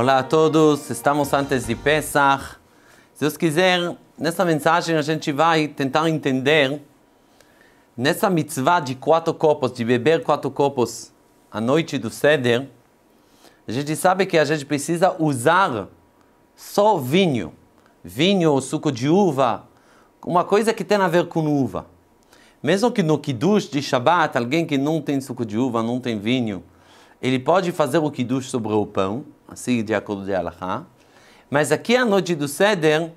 Olá a todos, estamos antes de Pesach. Se Deus quiser, nessa mensagem a gente vai tentar entender nessa mitzvah de quatro copos, de beber quatro copos à noite do Seder, a gente sabe que a gente precisa usar só vinho. Vinho, ou suco de uva, uma coisa que tem a ver com uva. Mesmo que no Kiddush de Shabbat, alguém que não tem suco de uva, não tem vinho, ele pode fazer o Kiddush sobre o pão, assim de acordo de Allahá. Mas aqui a noite do Seder,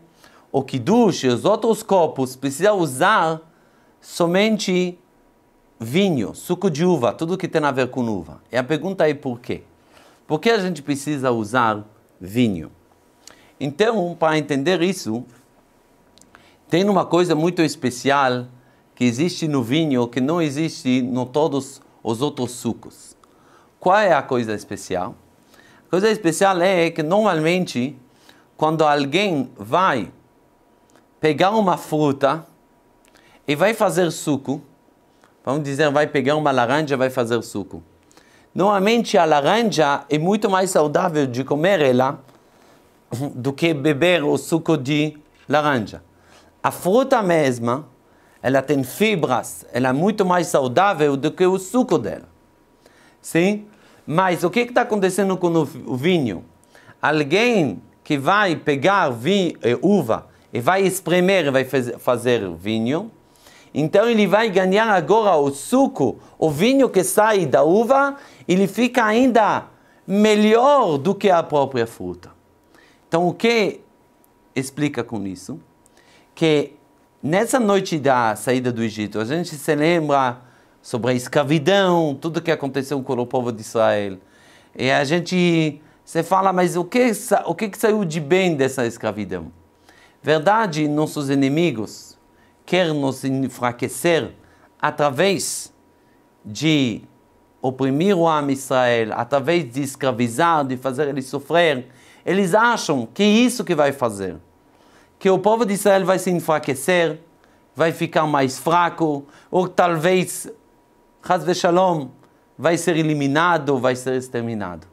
o Kiddush e os outros copos precisam usar somente vinho, suco de uva, tudo que tem a ver com uva. E a pergunta é por quê? Por que a gente precisa usar vinho? Então, para entender isso, tem uma coisa muito especial que existe no vinho que não existe em todos os outros sucos. Qual é a coisa especial? Coisa especial é que normalmente, quando alguém vai pegar uma fruta e vai fazer suco, vamos dizer, vai pegar uma laranja e vai fazer suco. Normalmente a laranja é muito mais saudável de comer ela do que beber o suco de laranja. A fruta mesma, ela tem fibras, ela é muito mais saudável do que o suco dela. Sim? Mas o que está acontecendo com o vinho? Alguém que vai pegar vinho, eh, uva e vai espremer, vai fazer vinho, então ele vai ganhar agora o suco, o vinho que sai da uva, ele fica ainda melhor do que a própria fruta. Então o que explica com isso? Que nessa noite da saída do Egito, a gente se lembra sobre a escravidão, tudo que aconteceu com o povo de Israel. E a gente se fala, mas o que, o que saiu de bem dessa escravidão? Verdade, nossos inimigos querem nos enfraquecer através de oprimir o homem Israel, através de escravizar, de fazer ele sofrer. Eles acham que é isso que vai fazer. Que o povo de Israel vai se enfraquecer, vai ficar mais fraco, ou talvez Haz Shalom, vai ser eliminado, vai ser exterminado.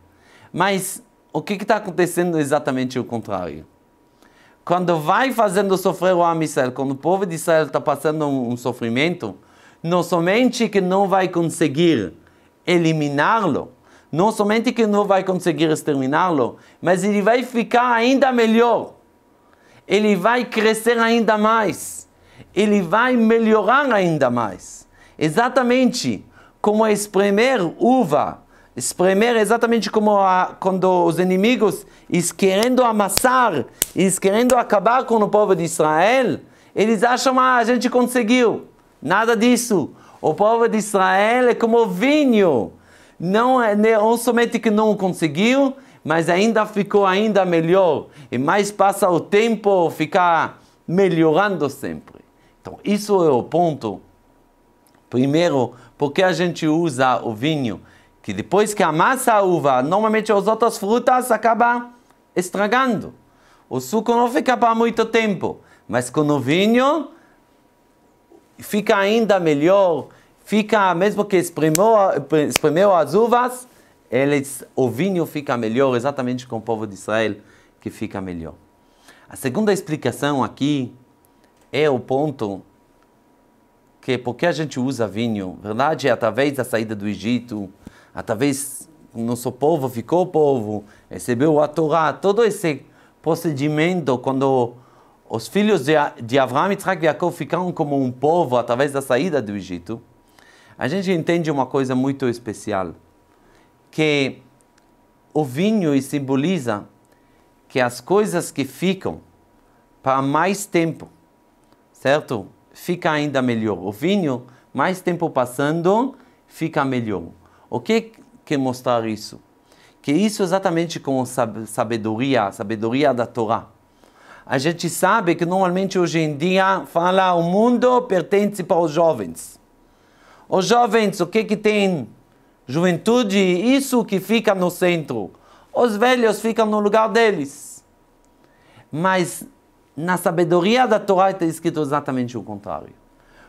Mas o que está acontecendo exatamente o contrário? Quando vai fazendo sofrer o Am Israel, quando o povo de Israel está passando um, um sofrimento, não somente que não vai conseguir eliminá-lo, não somente que não vai conseguir exterminá-lo, mas ele vai ficar ainda melhor. Ele vai crescer ainda mais. Ele vai melhorar ainda mais exatamente como espremer uva. Espremer é exatamente como a, quando os inimigos querendo amassar, querendo acabar com o povo de Israel, eles acham que ah, a gente conseguiu. Nada disso. O povo de Israel é como vinho. Não, é, não né, somente que não conseguiu, mas ainda ficou ainda melhor. E mais passa o tempo, ficar melhorando sempre. Então, isso é o ponto Primeiro, porque a gente usa o vinho? Que depois que amassa a uva, normalmente as outras frutas acabam estragando. O suco não fica para muito tempo, mas com o vinho fica ainda melhor. Fica, mesmo que espremeu, espremeu as uvas, eles, o vinho fica melhor, exatamente com o povo de Israel que fica melhor. A segunda explicação aqui é o ponto porque a gente usa vinho, verdade? É através da saída do Egito, através nosso povo ficou povo, recebeu a Torá, todo esse procedimento quando os filhos de, de Abraão, Isaac e Jacob ficaram como um povo através da saída do Egito, a gente entende uma coisa muito especial, que o vinho simboliza que as coisas que ficam para mais tempo, certo? fica ainda melhor. O vinho, mais tempo passando, fica melhor. O que quer mostrar isso? Que isso é exatamente com sabedoria, sabedoria da Torá. A gente sabe que normalmente hoje em dia fala o mundo pertence para os jovens. Os jovens, o que que tem? Juventude, isso que fica no centro. Os velhos ficam no lugar deles. Mas na sabedoria da Torá está escrito exatamente o contrário.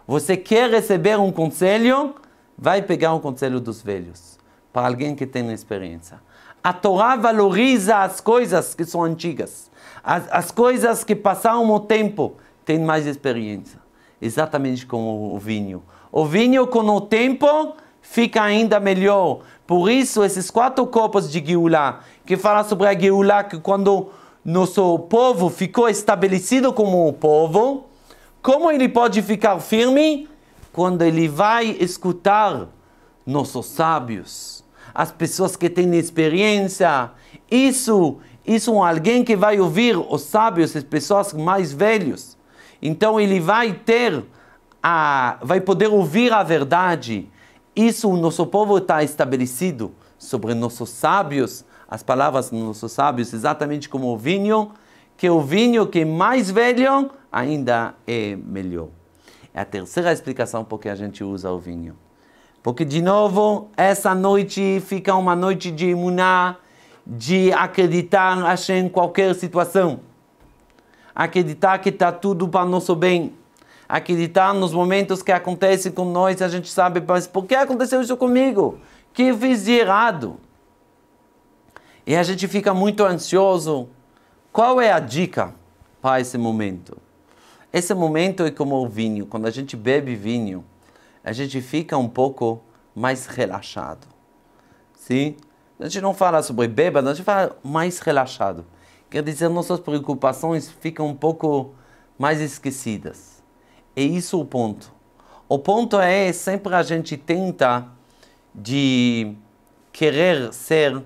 Você quer receber um conselho? Vai pegar um conselho dos velhos, para alguém que tem experiência. A Torá valoriza as coisas que são antigas, as, as coisas que passaram o tempo, têm mais experiência. Exatamente como o vinho. O vinho, com o tempo, fica ainda melhor. Por isso, esses quatro copos de Geulah, que fala sobre a Geulah, que quando nosso povo ficou estabelecido como o povo, como ele pode ficar firme? Quando ele vai escutar nossos sábios, as pessoas que têm experiência. Isso, isso é alguém que vai ouvir os sábios, as pessoas mais velhas. Então ele vai ter a, vai poder ouvir a verdade. Isso o nosso povo está estabelecido sobre nossos sábios as palavras dos nossos sábios, exatamente como o vinho, que é o vinho que é mais velho ainda é melhor. É a terceira explicação por que a gente usa o vinho. Porque, de novo, essa noite fica uma noite de imunar, de acreditar Hashem em qualquer situação. Acreditar que está tudo para o nosso bem. Acreditar nos momentos que acontecem com nós, a gente sabe, mas por que aconteceu isso comigo? Que fiz de errado? E a gente fica muito ansioso. Qual é a dica para esse momento? Esse momento é como o vinho. Quando a gente bebe vinho, a gente fica um pouco mais relaxado. Sim? A gente não fala sobre bêbado, a gente fala mais relaxado. Quer dizer, nossas preocupações ficam um pouco mais esquecidas. É isso o ponto. O ponto é sempre a gente tenta de querer ser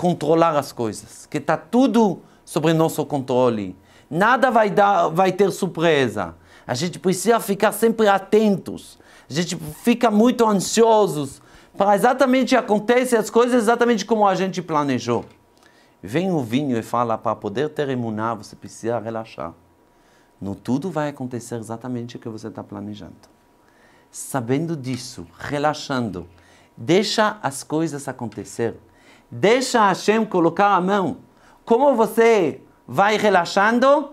controlar as coisas, que está tudo sobre nosso controle. Nada vai, dar, vai ter surpresa. A gente precisa ficar sempre atentos. A gente fica muito ansiosos para exatamente acontecer as coisas exatamente como a gente planejou. Vem o vinho e fala, para poder ter imunar, você precisa relaxar. Não tudo vai acontecer exatamente o que você está planejando. Sabendo disso, relaxando, deixa as coisas acontecer Deixa Hashem colocar a mão. Como você vai relaxando,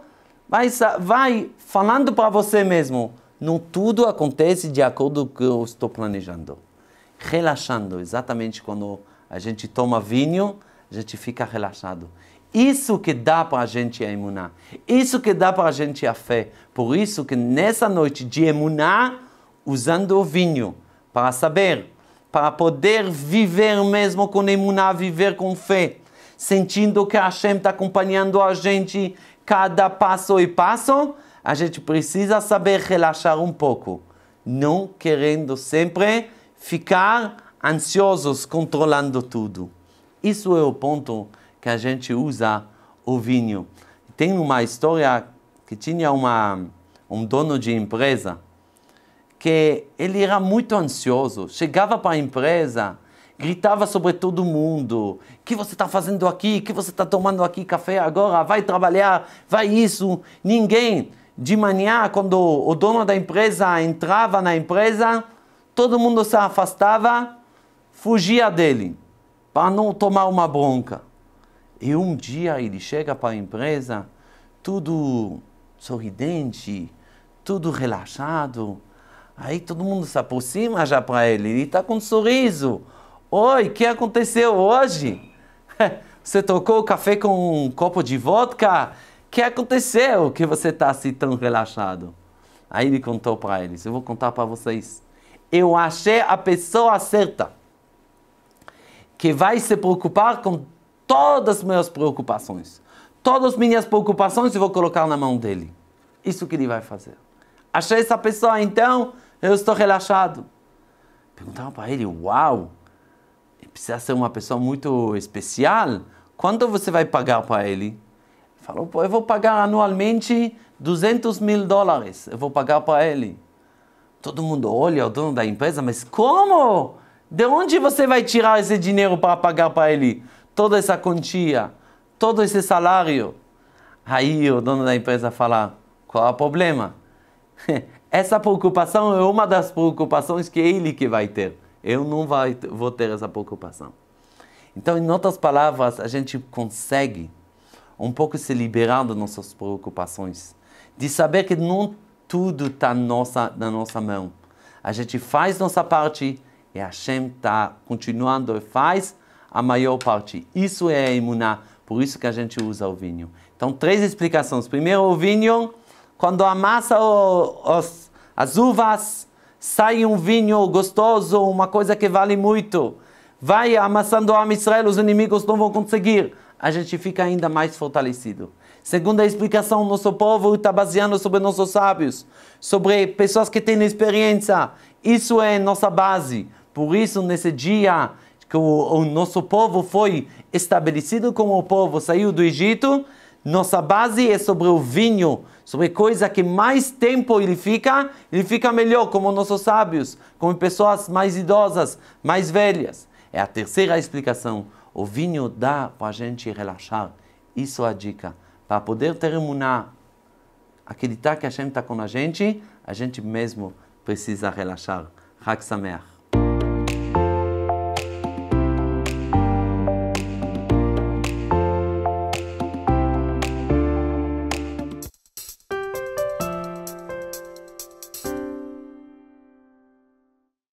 vai, vai falando para você mesmo. Não tudo acontece de acordo com o que eu estou planejando. Relaxando, exatamente quando a gente toma vinho, a gente fica relaxado. Isso que dá para a gente a imuná. Isso que dá para a gente a fé. Por isso que nessa noite de imuná, usando o vinho, para saber para poder viver mesmo com emuná, viver com fé, sentindo que Hashem está acompanhando a gente cada passo e passo, a gente precisa saber relaxar um pouco, não querendo sempre ficar ansiosos, controlando tudo. Isso é o ponto que a gente usa o vinho. Tem uma história que tinha uma, um dono de empresa que ele era muito ansioso. Chegava para a empresa, gritava sobre todo mundo: "O que você está fazendo aqui? O que você está tomando aqui café agora? Vai trabalhar? Vai isso?". Ninguém. De manhã, quando o dono da empresa entrava na empresa, todo mundo se afastava, fugia dele, para não tomar uma bronca. E um dia ele chega para a empresa, tudo sorridente, tudo relaxado, Aí todo mundo se aproxima já para ele e está com um sorriso. Oi, o que aconteceu hoje? Você tocou o café com um copo de vodka? O que aconteceu que você está assim tão relaxado? Aí ele contou para eles, eu vou contar para vocês. Eu achei a pessoa certa que vai se preocupar com todas as minhas preocupações. Todas as minhas preocupações eu vou colocar na mão dele. Isso que ele vai fazer. Achei essa pessoa, então, eu estou relaxado. Perguntava para ele: Uau, precisa ser uma pessoa muito especial. Quanto você vai pagar para ele? ele? Falou: Eu vou pagar anualmente 200 mil dólares. Eu vou pagar para ele. Todo mundo olha o dono da empresa, mas como? De onde você vai tirar esse dinheiro para pagar para ele? Toda essa quantia, todo esse salário. Aí o dono da empresa fala: Qual é o problema? Essa preocupação é uma das preocupações que ele que vai ter. Eu não vai, vou ter essa preocupação. Então, em outras palavras, a gente consegue um pouco se liberar das nossas preocupações, de saber que não tudo está nossa, na nossa mão. A gente faz nossa parte e a Hashem está continuando e faz a maior parte. Isso é a por isso que a gente usa o vinho. Então, três explicações. Primeiro, o vinho, quando amassa os, as uvas sai um vinho gostoso, uma coisa que vale muito. Vai amassando a Israel, os inimigos não vão conseguir. A gente fica ainda mais fortalecido. Segundo a explicação, nosso povo está baseando sobre nossos sábios, sobre pessoas que têm experiência. Isso é nossa base. Por isso, nesse dia que o, o nosso povo foi estabelecido como o povo, saiu do Egito, nossa base é sobre o vinho, sobre coisa que mais tempo ele fica, ele fica melhor, como nossos sábios, como pessoas mais idosas, mais velhas. É a terceira explicação. O vinho dá para a gente relaxar. Isso é a dica. Para poder terminar, acreditar tá que a gente está com a gente, a gente mesmo precisa relaxar. Hak Sameach.